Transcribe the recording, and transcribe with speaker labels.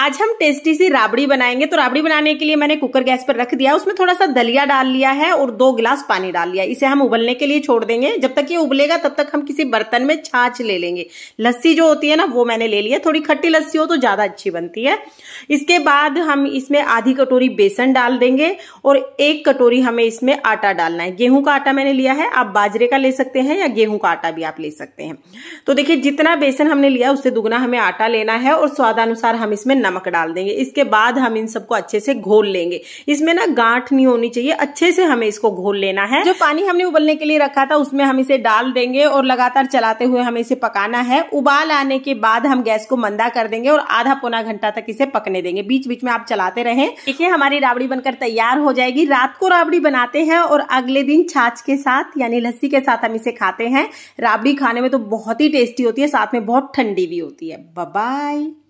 Speaker 1: आज हम टेस्टी सी राबड़ी बनाएंगे तो राबड़ी बनाने के लिए मैंने कुकर गैस पर रख दिया उसमें थोड़ा सा दलिया डाल लिया है और दो गिलास पानी डाल लिया इसे हम उबलने के लिए छोड़ देंगे जब तक ये उबलेगा तब तक हम किसी बर्तन में छाछ ले लेंगे लस्सी जो होती है ना वो मैंने ले लिया थोड़ी खट्टी लस्सी हो तो ज्यादा अच्छी बनती है इसके बाद हम इसमें आधी कटोरी बेसन डाल देंगे और एक कटोरी हमें इसमें आटा डालना है गेहूं का आटा मैंने लिया है आप बाजरे का ले सकते हैं या गेहूं का आटा भी आप ले सकते हैं तो देखिये जितना बेसन हमने लिया उससे दुगना हमें आटा लेना है और स्वादानुसार हम इसमें नमक डाल देंगे इसके बाद हम इन सबको अच्छे से घोल लेंगे इसमें ना गांठ नहीं होनी चाहिए अच्छे से हमें इसको घोल लेना है जो पानी हमने उबलने के लिए रखा था उसमें हम इसे डाल देंगे और लगातार चलाते हुए हमें इसे पकाना है उबाल आने के बाद हम गैस को मंदा कर देंगे और आधा पौना घंटा तक इसे पकने देंगे बीच बीच में आप चलाते रहे देखिए हमारी राबड़ी बनकर तैयार हो जाएगी रात को राबड़ी बनाते हैं और अगले दिन छाछ के साथ यानी लस्सी के साथ हम इसे खाते हैं राबड़ी खाने में तो बहुत ही टेस्टी होती है साथ में बहुत ठंडी भी होती है बाय